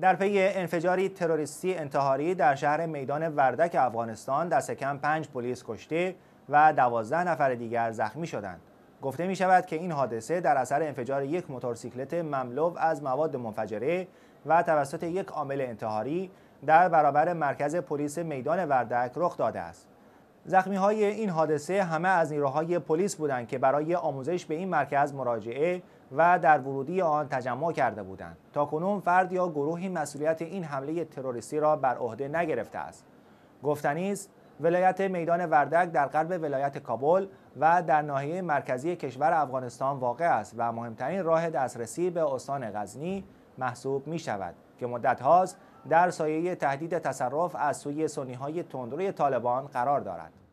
در پی انفجاری تروریستی انتحاری در شهر میدان وردک افغانستان دست کم پنج پلیس کشته و دوازده نفر دیگر زخمی شدند. گفته می شود که این حادثه در اثر انفجار یک موتورسیکلت مملو از مواد منفجره و توسط یک عامل انتحاری در برابر مرکز پلیس میدان وردک رخ داده است. زخمی های این حادثه همه از نیروهای پلیس بودند که برای آموزش به این مرکز مراجعه و در ورودی آن تجمع کرده بودند. تا کنون فرد یا گروهی مسئولیت این حمله تروریستی را بر عهده نگرفته است. گفتنی است ولایت میدان وردک در قلب ولایت کابل و در ناحیه مرکزی کشور افغانستان واقع است و مهمترین راه دسترسی به استان غزنی محسوب می شود. که مدت هاست در سایه تهدید تصرف از سوی سنی های تندروی طالبان قرار دارد.